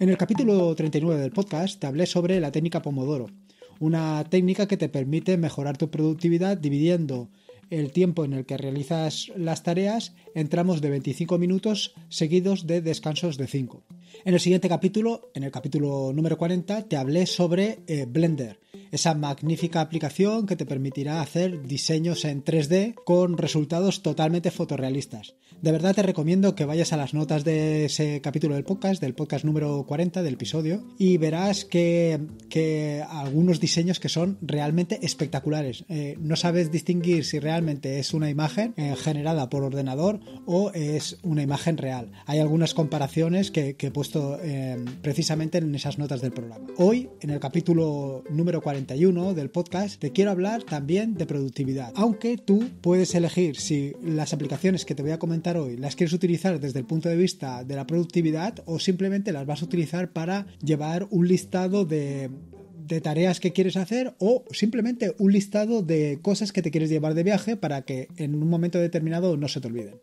En el capítulo 39 del podcast te hablé sobre la técnica Pomodoro, una técnica que te permite mejorar tu productividad dividiendo el tiempo en el que realizas las tareas en tramos de 25 minutos seguidos de descansos de 5. En el siguiente capítulo, en el capítulo número 40, te hablé sobre eh, Blender, esa magnífica aplicación que te permitirá hacer diseños en 3D con resultados totalmente fotorrealistas. De verdad te recomiendo que vayas a las notas de ese capítulo del podcast, del podcast número 40 del episodio, y verás que, que algunos diseños que son realmente espectaculares. Eh, no sabes distinguir si realmente es una imagen eh, generada por ordenador o es una imagen real. Hay algunas comparaciones que, he puesto eh, precisamente en esas notas del programa. Hoy, en el capítulo número 40, del podcast te quiero hablar también de productividad. Aunque tú puedes elegir si las aplicaciones que te voy a comentar hoy las quieres utilizar desde el punto de vista de la productividad o simplemente las vas a utilizar para llevar un listado de tareas que quieres hacer o simplemente un listado de cosas que te quieres llevar de viaje para que en un momento determinado no se te olviden.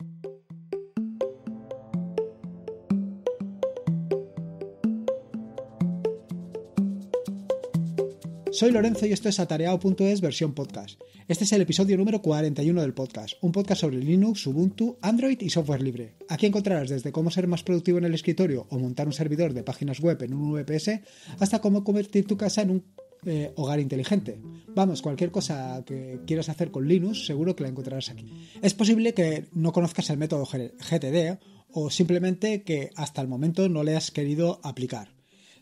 Soy Lorenzo y esto es atareado.es versión podcast. Este es el episodio número 41 del podcast, un podcast sobre Linux, Ubuntu, Android y software libre. Aquí encontrarás desde cómo ser más productivo en el escritorio o montar un servidor de páginas web en un VPS hasta cómo convertir tu casa en un eh, hogar inteligente. Vamos, cualquier cosa que quieras hacer con Linux seguro que la encontrarás aquí. Es posible que no conozcas el método GTD o simplemente que hasta el momento no le has querido aplicar.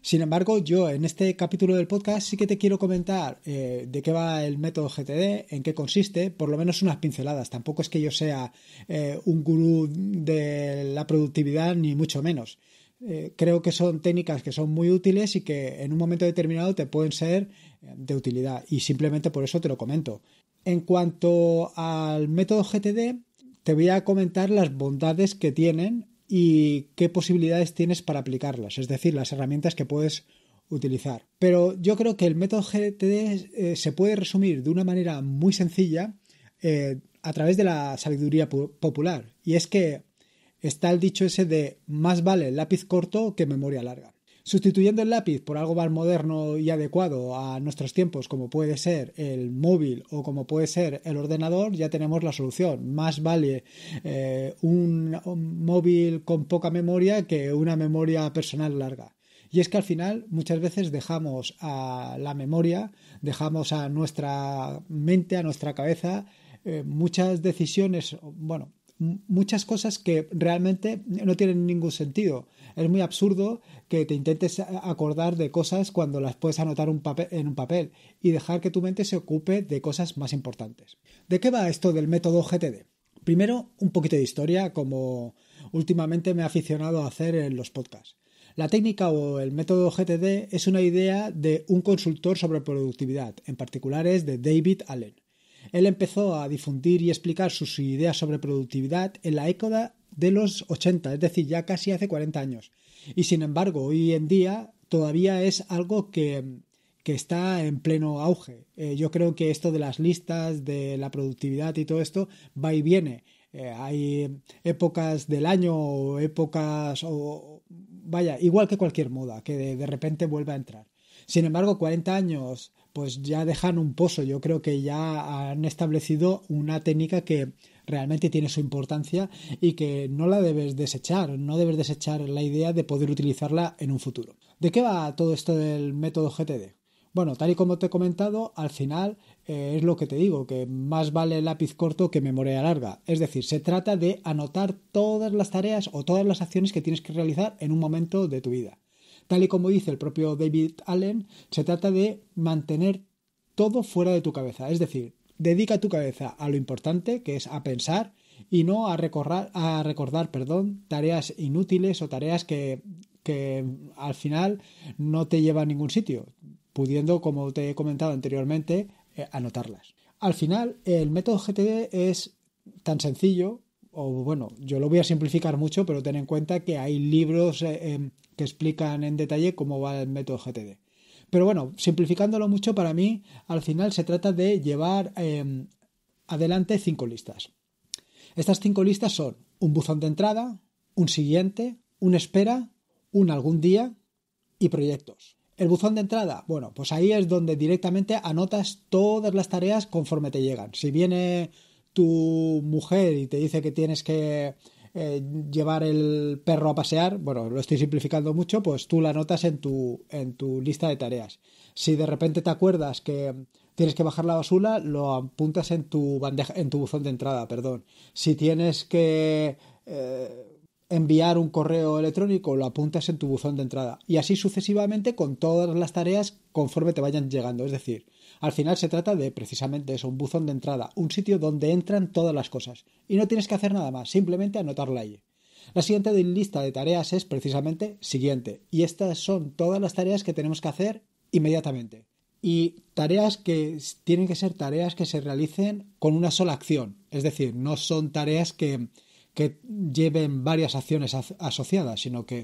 Sin embargo, yo en este capítulo del podcast sí que te quiero comentar eh, de qué va el método GTD, en qué consiste, por lo menos unas pinceladas. Tampoco es que yo sea eh, un gurú de la productividad, ni mucho menos. Eh, creo que son técnicas que son muy útiles y que en un momento determinado te pueden ser de utilidad. Y simplemente por eso te lo comento. En cuanto al método GTD, te voy a comentar las bondades que tienen y qué posibilidades tienes para aplicarlas, es decir, las herramientas que puedes utilizar. Pero yo creo que el método GTD eh, se puede resumir de una manera muy sencilla eh, a través de la sabiduría popular, y es que está el dicho ese de más vale lápiz corto que memoria larga. Sustituyendo el lápiz por algo más moderno y adecuado a nuestros tiempos, como puede ser el móvil o como puede ser el ordenador, ya tenemos la solución. Más vale eh, un, móvil con poca memoria que una memoria personal larga. Y es que al final muchas veces dejamos a la memoria, dejamos a nuestra mente, a nuestra cabeza, eh, muchas decisiones, bueno, muchas cosas que realmente no tienen ningún sentido es muy absurdo que te intentes acordar de cosas cuando las puedes anotar en un papel y dejar que tu mente se ocupe de cosas más importantes. ¿De qué va esto del método GTD? Primero, un poquito de historia, como últimamente me he aficionado a hacer en los podcasts. La técnica o el método GTD es una idea de un consultor sobre productividad, en particular es de David Allen. Él empezó a difundir y explicar sus ideas sobre productividad en la década, de los 80, es decir, ya casi hace 40 años. Y sin embargo, hoy en día todavía es algo que, está en pleno auge. Eh, yo creo que esto de las listas, de la productividad y todo esto va y viene. Eh, hay épocas del año o épocas o vaya, igual que cualquier moda, que de, de, repente vuelva a entrar. Sin embargo, 40 años pues ya dejan un pozo. Yo creo que ya han establecido una técnica que realmente tiene su importancia y que no la debes desechar, no debes desechar la idea de poder utilizarla en un futuro. ¿De qué va todo esto del método GTD? Bueno, tal y como te he comentado, al final eh, es lo que te digo, que más vale lápiz corto que memoria larga. Es decir, se trata de anotar todas las tareas o todas las acciones que tienes que realizar en un momento de tu vida. Tal y como dice el propio David Allen, se trata de mantener todo fuera de tu cabeza. Es decir, Dedica tu cabeza a lo importante, que es a pensar, y no a, a recordar perdón, tareas inútiles o tareas que, al final no te llevan a ningún sitio, pudiendo, como te he comentado anteriormente, eh, anotarlas. Al final, el método GTD es tan sencillo, o bueno, yo lo voy a simplificar mucho, pero ten en cuenta que hay libros eh, eh, que explican en detalle cómo va el método GTD. Pero bueno, simplificándolo mucho, para mí al final se trata de llevar eh, adelante cinco listas. Estas cinco listas son un buzón de entrada, un siguiente, un espera, un algún día y proyectos. El buzón de entrada, bueno, pues ahí es donde directamente anotas todas las tareas conforme te llegan. Si viene tu mujer y te dice que tienes que eh, llevar el perro a pasear, bueno, lo estoy simplificando mucho, pues tú la anotas en tu, en tu lista de tareas. Si de repente te acuerdas que tienes que bajar la basura, lo apuntas en tu bandeja, en tu buzón de entrada, perdón. Si tienes que eh, enviar un correo electrónico, lo apuntas en tu buzón de entrada. Y así sucesivamente con todas las tareas conforme te vayan llegando. Es decir, al final se trata de precisamente eso, un buzón de entrada, un sitio donde entran todas las cosas. Y no tienes que hacer nada más, simplemente anotarla ahí. La siguiente lista de tareas es precisamente siguiente. Y estas son todas las tareas que tenemos que hacer inmediatamente. Y tareas que tienen que ser tareas que se realicen con una sola acción. Es decir, no son tareas que, lleven varias acciones asociadas, sino que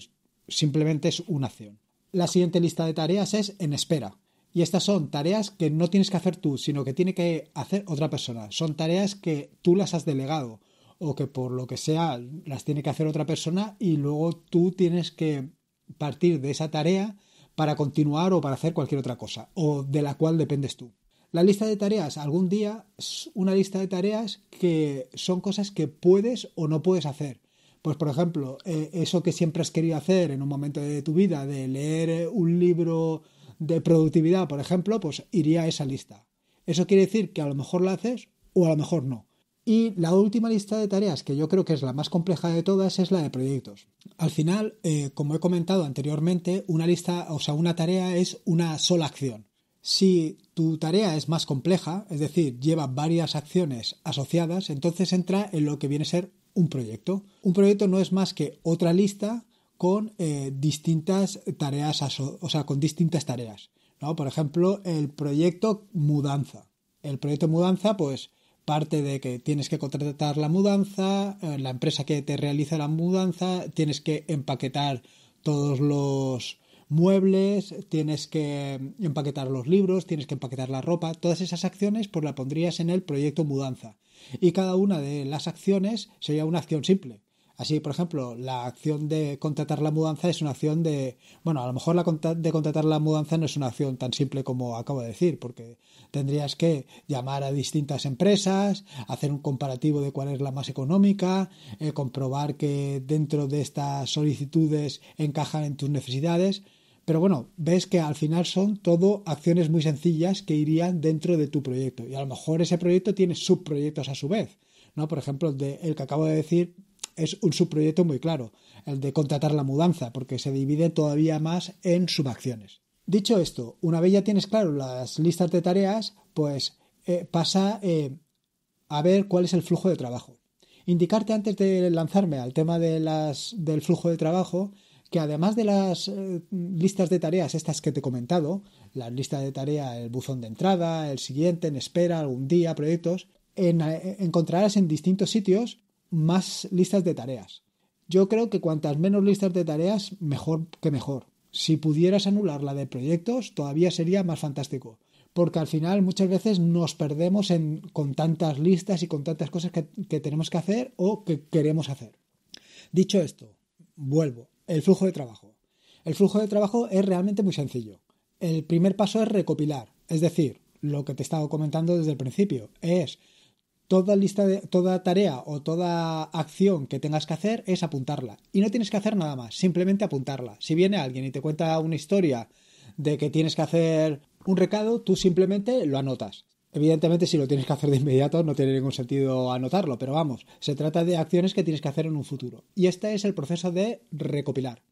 simplemente es una acción. La siguiente lista de tareas es en espera. Y estas son tareas que no tienes que hacer tú, sino que tiene que hacer otra persona. Son tareas que tú las has delegado o que por lo que sea las tiene que hacer otra persona y luego tú tienes que partir de esa tarea para continuar o para hacer cualquier otra cosa o de la cual dependes tú. La lista de tareas, algún día, es una lista de tareas que son cosas que puedes o no puedes hacer. Pues por ejemplo, eh, eso que siempre has querido hacer en un momento de tu vida, de leer un libro de productividad, por ejemplo, pues iría a esa lista. Eso quiere decir que a lo mejor la haces o a lo mejor no. Y la última lista de tareas, que yo creo que es la más compleja de todas, es la de proyectos. Al final, eh, como he comentado anteriormente, una lista, o sea, una tarea es una sola acción. Si tu tarea es más compleja, es decir, lleva varias acciones asociadas, entonces entra en lo que viene a ser un proyecto. Un proyecto no es más que otra lista con eh, distintas tareas, o sea, con distintas tareas, Por ejemplo, el proyecto mudanza. El proyecto mudanza, pues, parte de que tienes que contratar la mudanza, eh, la empresa que te realiza la mudanza, tienes que empaquetar todos los muebles, tienes que empaquetar los libros, tienes que empaquetar la ropa, todas esas acciones pues la pondrías en el proyecto mudanza. Y cada una de las acciones sería una acción simple. Así, por ejemplo, la acción de contratar la mudanza es una acción de, bueno, a lo mejor la de contratar la mudanza no es una acción tan simple como acabo de decir, porque tendrías que llamar a distintas empresas, hacer un comparativo de cuál es la más económica, eh, comprobar que dentro de estas solicitudes encajan en tus necesidades. Pero bueno, ves que al final son todo acciones muy sencillas que irían dentro de tu proyecto. Y a lo mejor ese proyecto tiene subproyectos a su vez. ¿no? Por ejemplo, el que acabo de decir es un subproyecto muy claro, el de contratar la mudanza, porque se divide todavía más en subacciones. Dicho esto, una vez ya tienes claro las listas de tareas, pues eh, pasa eh, a ver cuál es el flujo de trabajo. Indicarte antes de lanzarme al tema de las, del flujo de trabajo que además de las eh, listas de tareas, estas que te he comentado, la lista de tareas, el buzón de entrada, el siguiente, en espera, algún día, proyectos, encontrarás en distintos sitios más listas de tareas. Yo creo que cuantas menos listas de tareas, mejor que mejor. Si pudieras anular la de proyectos, todavía sería más fantástico. Porque al final muchas veces nos perdemos con tantas listas y con tantas cosas que, tenemos que hacer o que queremos hacer. Dicho esto, vuelvo. El flujo de trabajo. El flujo de trabajo es realmente muy sencillo. El primer paso es recopilar, es decir, lo que te he estado comentando desde el principio, es toda lista de, toda tarea o toda acción que tengas que hacer es apuntarla. Y no tienes que hacer nada más, simplemente apuntarla. Si viene alguien y te cuenta una historia de que tienes que hacer un recado, tú simplemente lo anotas. Evidentemente, si lo tienes que hacer de inmediato, no tiene ningún sentido anotarlo, pero vamos, se trata de acciones que tienes que hacer en un futuro. Y este es el proceso de recopilar.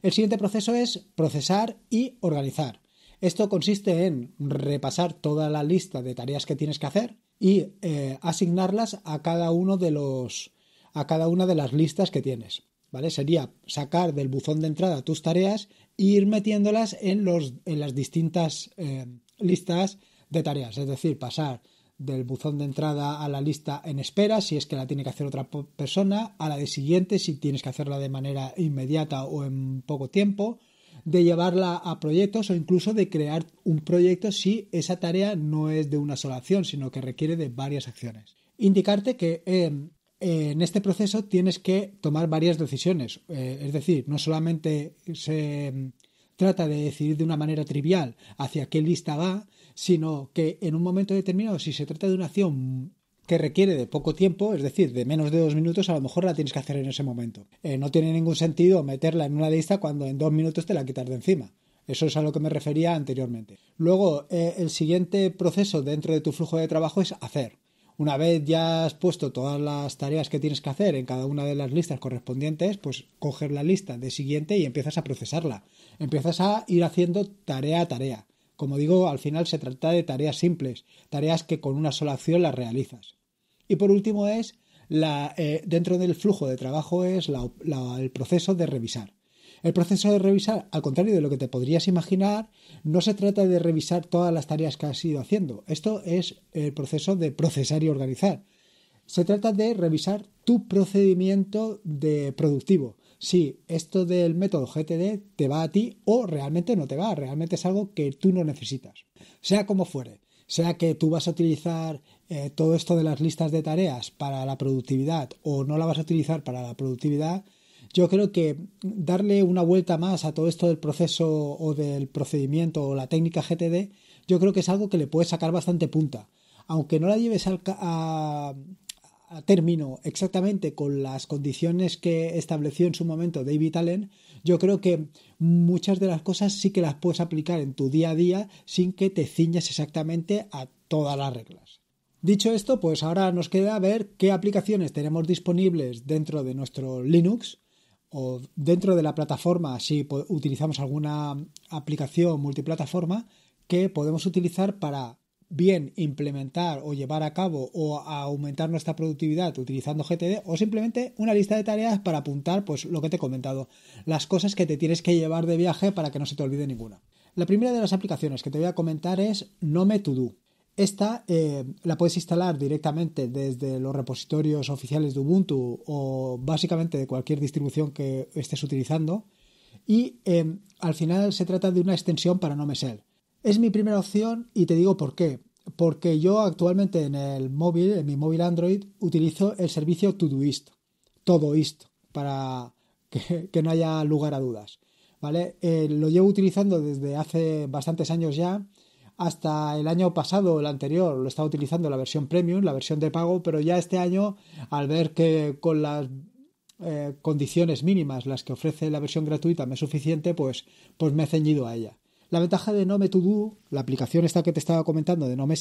El siguiente proceso es procesar y organizar. Esto consiste en repasar toda la lista de tareas que tienes que hacer, y eh, asignarlas a cada uno de los a cada una de las listas que tienes. ¿Vale? Sería sacar del buzón de entrada tus tareas e ir metiéndolas en, los, en las distintas eh, listas de tareas. Es decir, pasar del buzón de entrada a la lista en espera, si es que la tiene que hacer otra persona, a la de siguiente, si tienes que hacerla de manera inmediata o en poco tiempo, de llevarla a proyectos o incluso de crear un proyecto si esa tarea no es de una sola acción, sino que requiere de varias acciones. Indicarte que em, en este proceso tienes que tomar varias decisiones, eh, es decir, no solamente se em, trata de decidir de una manera trivial hacia qué lista va, sino que en un momento determinado, si se trata de una acción que requiere de poco tiempo, es decir, de menos de dos minutos, a lo mejor la tienes que hacer en ese momento. Eh, no tiene ningún sentido meterla en una lista cuando en dos minutos te la quitas de encima. Eso es a lo que me refería anteriormente. Luego, eh, el siguiente proceso dentro de tu flujo de trabajo es hacer. Una vez ya has puesto todas las tareas que tienes que hacer en cada una de las listas correspondientes, pues coger la lista de siguiente y empiezas a procesarla. Empiezas a ir haciendo tarea a tarea. Como digo, al final se trata de tareas simples, tareas que con una sola acción las realizas. Y por último es, eh, dentro del flujo de trabajo es el proceso de revisar. El proceso de revisar, al contrario de lo que te podrías imaginar, no se trata de revisar todas las tareas que has ido haciendo. Esto es el proceso de procesar y organizar. Se trata de revisar tu procedimiento de productivo, si esto del método GTD te va a ti o realmente no te va, realmente es algo que tú no necesitas. Sea como fuere, sea que tú vas a utilizar eh, todo esto de las listas de tareas para la productividad o no la vas a utilizar para la productividad, yo creo que darle una vuelta más a todo esto del proceso o del procedimiento o la técnica GTD, yo creo que es algo que le puedes sacar bastante punta. Aunque no la lleves al a termino exactamente con las condiciones que estableció en su momento David Allen, yo creo que muchas de las cosas sí que las puedes aplicar en tu día a día sin que te ciñas exactamente a todas las reglas. Dicho esto, pues ahora nos queda ver qué aplicaciones tenemos disponibles dentro de nuestro Linux o dentro de la plataforma si utilizamos alguna aplicación multiplataforma que podemos utilizar para bien implementar o llevar a cabo o aumentar nuestra productividad utilizando GTD o simplemente una lista de tareas para apuntar pues lo que te he comentado, las cosas que te tienes que llevar de viaje para que no se te olvide ninguna. La primera de las aplicaciones que te voy a comentar es Nome To Do. Esta eh, la puedes instalar directamente desde los repositorios oficiales de Ubuntu o básicamente de cualquier distribución que estés utilizando y eh, al final se trata de una extensión para NomeSell es mi primera opción y te digo por qué. Porque yo actualmente en el móvil, en mi móvil Android, utilizo el servicio Todoist, Todoist, para que, no haya lugar a dudas. ¿Vale? Eh, lo llevo utilizando desde hace bastantes años ya. Hasta el año pasado, el anterior, lo estaba utilizando la versión premium, la versión de pago, pero ya este año, al ver que con las eh, condiciones mínimas, las que ofrece la versión gratuita, me es suficiente, pues, pues me he ceñido a ella. La ventaja de Nome la aplicación esta que te estaba comentando de Nome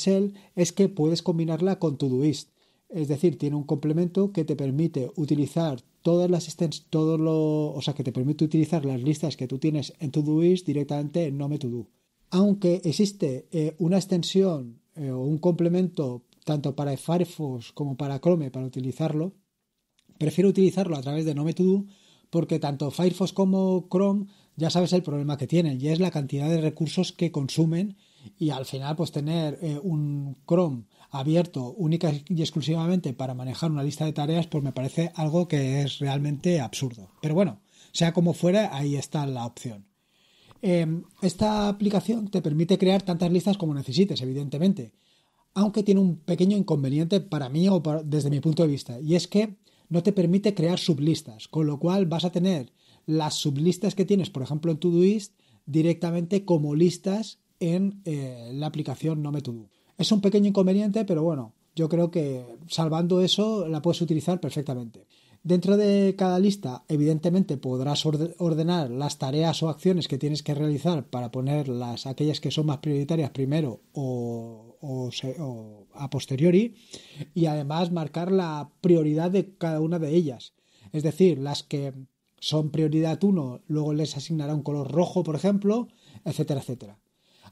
es que puedes combinarla con Todoist. Es decir, tiene un complemento que te permite utilizar todas las todos los, o sea, que te permite utilizar las listas que tú tienes en Todoist directamente en Nome Aunque existe eh, una extensión eh, o un complemento tanto para Firefox como para Chrome para utilizarlo, prefiero utilizarlo a través de Nome porque tanto Firefox como Chrome ya sabes el problema que tienen y es la cantidad de recursos que consumen y al final pues tener eh, un Chrome abierto única y exclusivamente para manejar una lista de tareas pues me parece algo que es realmente absurdo. Pero bueno, sea como fuera, ahí está la opción. Em, esta aplicación te permite crear tantas listas como necesites, evidentemente, aunque tiene un pequeño inconveniente para mí o desde mi punto de vista, y es que no te permite crear sublistas, con lo cual vas a tener las sublistas que tienes, por ejemplo, en Todoist, directamente como listas en eh, la aplicación Nometodo. Es un pequeño inconveniente, pero bueno, yo creo que salvando eso la puedes utilizar perfectamente. Dentro de cada lista, evidentemente, podrás ordenar las tareas o acciones que tienes que realizar para poner aquellas que son más prioritarias primero o a posteriori, y además marcar la prioridad de cada una de ellas. Es decir, las que son prioridad 1, luego les asignará un color rojo, por ejemplo, etcétera, etcétera.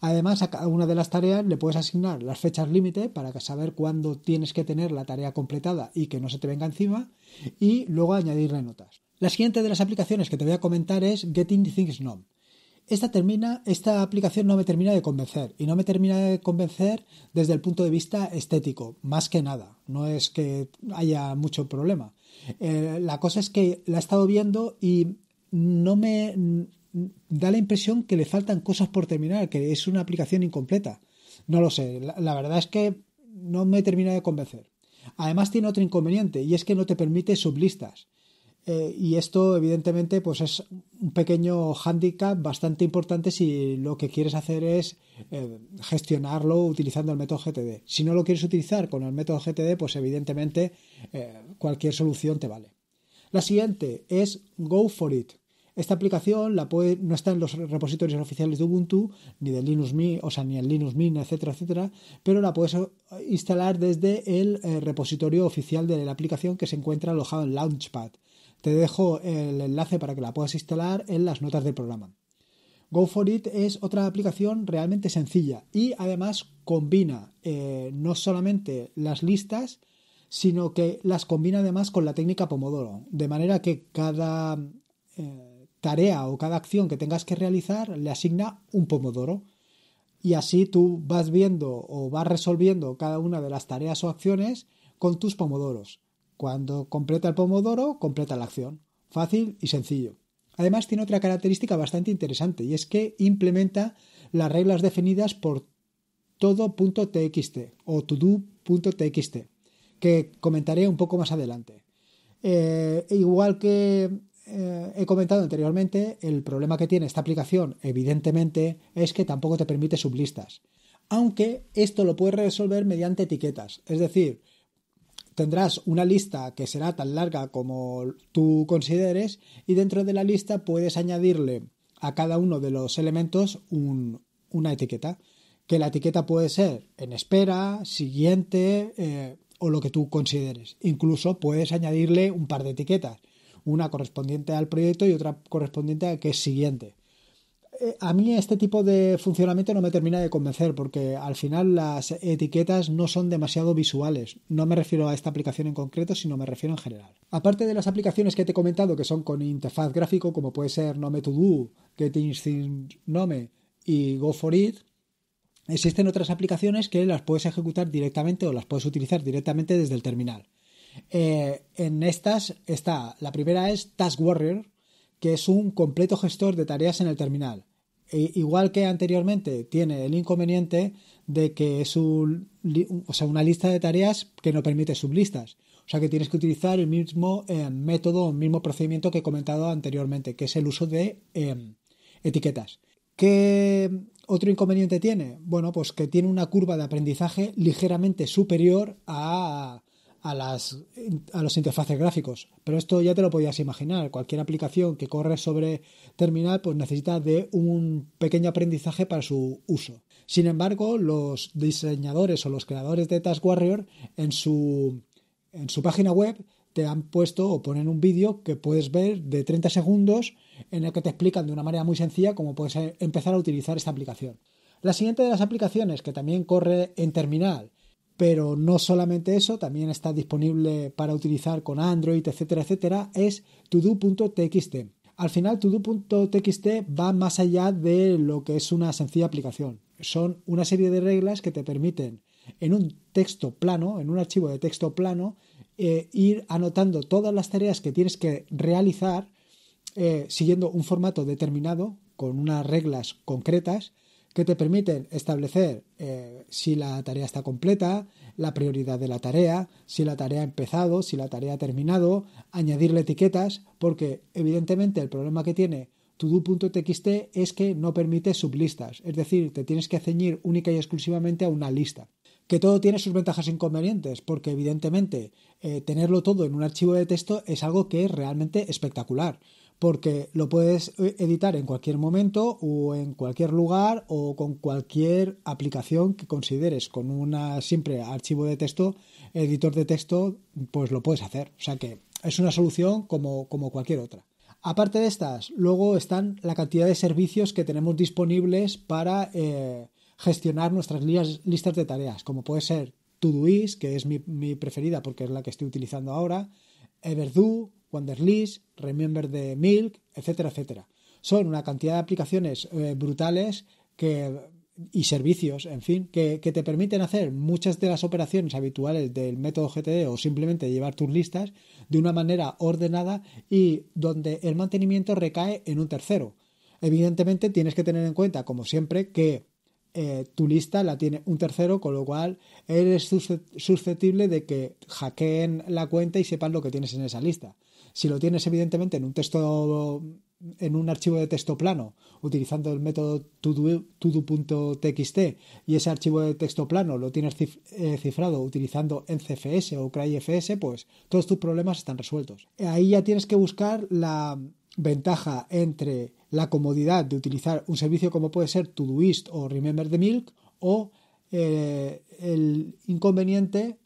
Además, a cada una de las tareas le puedes asignar las fechas límite para saber cuándo tienes que tener la tarea completada y que no se te venga encima, y luego añadirle notas. La siguiente de las aplicaciones que te voy a comentar es Getting Things Done. Esta, termina, esta aplicación no me termina de convencer y no me termina de convencer desde el punto de vista estético, más que nada. No es que haya mucho problema, eh, la cosa es que la he estado viendo y no me mm, da la impresión que le faltan cosas por terminar, que es una aplicación incompleta. No lo sé, la, la verdad es que no me termina de convencer. Además tiene otro inconveniente y es que no te permite sublistas. Eh, y esto, evidentemente, pues es un pequeño hándicap bastante importante si lo que quieres hacer es eh, gestionarlo utilizando el método GTD. Si no lo quieres utilizar con el método GTD, pues evidentemente eh, cualquier solución te vale. La siguiente es Go for it. Esta aplicación no está en los repositorios oficiales de Ubuntu, ni de Linux Mint, o sea, ni en Linux Mint, etcétera, etcétera, pero la puedes instalar desde el repositorio oficial de la aplicación que se encuentra alojado en Launchpad. Te dejo el enlace para que la puedas instalar en las notas del programa. Go It es otra aplicación realmente sencilla y además combina eh, no solamente las listas, sino que las combina además con la técnica Pomodoro, de manera que cada eh, tarea o cada acción que tengas que realizar le asigna un Pomodoro y así tú vas viendo o vas resolviendo cada una de las tareas o acciones con tus pomodoros. Cuando completa el pomodoro, completa la acción. Fácil y sencillo. Además tiene otra característica bastante interesante y es que implementa las reglas definidas por todo.txt o todo.txt que comentaré un poco más adelante. Eh, e igual que eh, he comentado anteriormente, el problema que tiene esta aplicación evidentemente es que tampoco te permite sublistas. Aunque esto lo puedes resolver mediante etiquetas. Es decir, tendrás una lista que será tan larga como tú consideres y dentro de la lista puedes añadirle a cada uno de los elementos una etiqueta, que la etiqueta puede ser en espera, siguiente eh, o lo que tú consideres. Incluso puedes añadirle un par de etiquetas, una correspondiente al proyecto y otra correspondiente a que es siguiente. Eh, a mí este tipo de funcionamiento no me termina de convencer porque al final las etiquetas no son demasiado visuales. No me refiero a esta aplicación en concreto, sino me refiero en general. Aparte de las aplicaciones que te he comentado que son con interfaz gráfico como puede ser Nome To Do, y Go existen otras aplicaciones que las puedes ejecutar directamente o las puedes utilizar directamente desde el terminal. Eh, en estas está, la primera es Task Warrior, que es un completo gestor de tareas en el terminal igual que anteriormente, tiene el inconveniente de que es sea, una lista de tareas que no permite sublistas. O sea que tienes que utilizar el mismo em, método, el mismo procedimiento que he comentado anteriormente, que es el uso de em, etiquetas. ¿Qué otro inconveniente tiene? Bueno, pues que tiene una curva de aprendizaje ligeramente superior a, a, las, los interfaces gráficos. Pero esto ya te lo podías imaginar. Cualquier aplicación que corre sobre terminal pues necesita de un pequeño aprendizaje para su uso. Sin embargo, los diseñadores o los creadores de Task Warrior en su, en su página web te han puesto o ponen un vídeo que puedes ver de 30 segundos en el que te explican de una manera muy sencilla cómo puedes eh, empezar a utilizar esta aplicación. La siguiente de las aplicaciones que también corre en terminal pero no solamente eso, también está disponible para utilizar con Android, etcétera, etcétera, es todo.txt. Al final, todo.txt va más allá de lo que es una sencilla aplicación. Son una serie de reglas que te permiten en un texto plano, en un archivo de texto plano, eh, ir anotando todas las tareas que tienes que realizar eh, siguiendo un formato determinado, con unas reglas concretas, que te permiten establecer eh, si la tarea está completa, la prioridad de la tarea, si la tarea ha empezado, si la tarea ha terminado, añadirle etiquetas, porque evidentemente el problema que tiene todo.txt es que no permite sublistas, es decir, te tienes que ceñir única y exclusivamente a una lista. Que todo tiene sus ventajas e inconvenientes, porque evidentemente eh, tenerlo todo en un archivo de texto es algo que es realmente espectacular porque lo puedes eh, editar en cualquier momento o en cualquier lugar o con cualquier aplicación que consideres. Con un simple archivo de texto, editor de texto, pues lo puedes hacer. O sea que es una solución como, cualquier otra. Aparte de estas, luego están la cantidad de servicios que tenemos disponibles para eh, gestionar nuestras listas de tareas, como puede ser Todoist, que es mi preferida porque es la que estoy utilizando ahora, Everdo, Wanderlist, Remember the Milk, etcétera, etcétera. Son una cantidad de aplicaciones eh, brutales y servicios, en fin, que, que, te permiten hacer muchas de las operaciones habituales del método GTD o simplemente llevar tus listas de una manera ordenada y donde el mantenimiento recae en un tercero. Evidentemente tienes que tener en cuenta, como siempre, que eh, tu lista la tiene un tercero, con lo cual eres susceptible de que hackeen la cuenta y sepan lo que tienes en esa lista. Si lo tienes evidentemente en un texto en un archivo de texto plano utilizando el método todo.txt y ese archivo de texto plano lo tienes eh, cifrado utilizando NCFS o CryFS, pues todos tus problemas están resueltos. Ahí ya tienes que buscar la ventaja entre la comodidad de utilizar un servicio como puede ser Todoist o Remember the Milk o eh, el inconveniente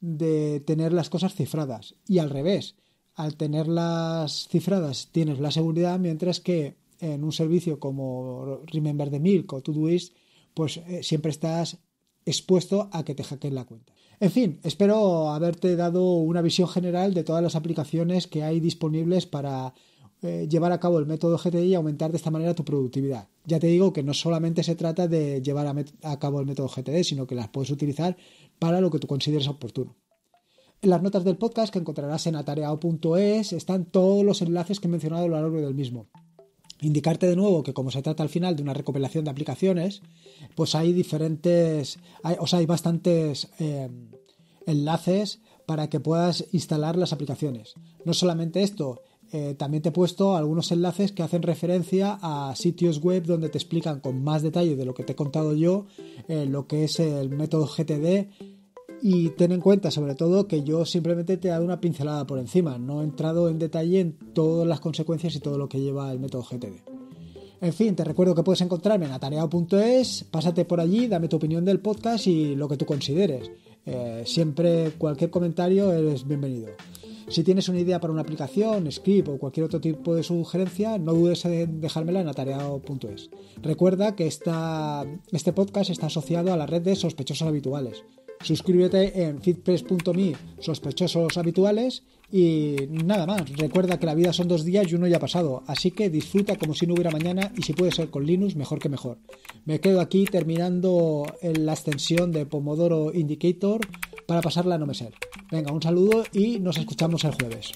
de tener las cosas cifradas y al revés al tenerlas cifradas tienes la seguridad mientras que en un servicio como Remember the Milk o Todoist pues eh, siempre estás expuesto a que te hackeen la cuenta. En fin, espero haberte dado una visión general de todas las aplicaciones que hay disponibles para eh, llevar a cabo el método GTI y aumentar de esta manera tu productividad. Ya te digo que no solamente se trata de llevar a, cabo el método GTD, sino que las puedes utilizar para lo que tú consideres oportuno. En las notas del podcast que encontrarás en atareao.es están todos los enlaces que he mencionado a lo largo del mismo. Indicarte de nuevo que como se trata al final de una recopilación de aplicaciones, pues hay diferentes, o sea, hay bastantes eh, enlaces para que puedas instalar las aplicaciones. No solamente esto, eh, también te he puesto algunos enlaces que hacen referencia a sitios web donde te explican con más detalle de lo que te he contado yo eh, lo que es el método GTD y ten en cuenta sobre todo que yo simplemente te he dado una pincelada por encima, no he entrado en detalle en todas las consecuencias y todo lo que lleva el método GTD. En fin, te recuerdo que puedes encontrarme en atareado.es, pásate por allí, dame tu opinión del podcast y lo que tú consideres. Eh, siempre cualquier comentario es bienvenido. Si tienes una idea para una aplicación, script o cualquier otro tipo de sugerencia, no dudes en dejármela en atareado.es. Recuerda que este podcast está asociado a la red de sospechosos habituales. Suscríbete en feedpress.me, sospechosos habituales. Y nada más, recuerda que la vida son dos días y uno ya ha pasado, así que disfruta como si no hubiera mañana y si puede ser con Linux, mejor que mejor. Me quedo aquí terminando la extensión de Pomodoro Indicator para pasarla a no me ser. Venga, un saludo y nos escuchamos el jueves.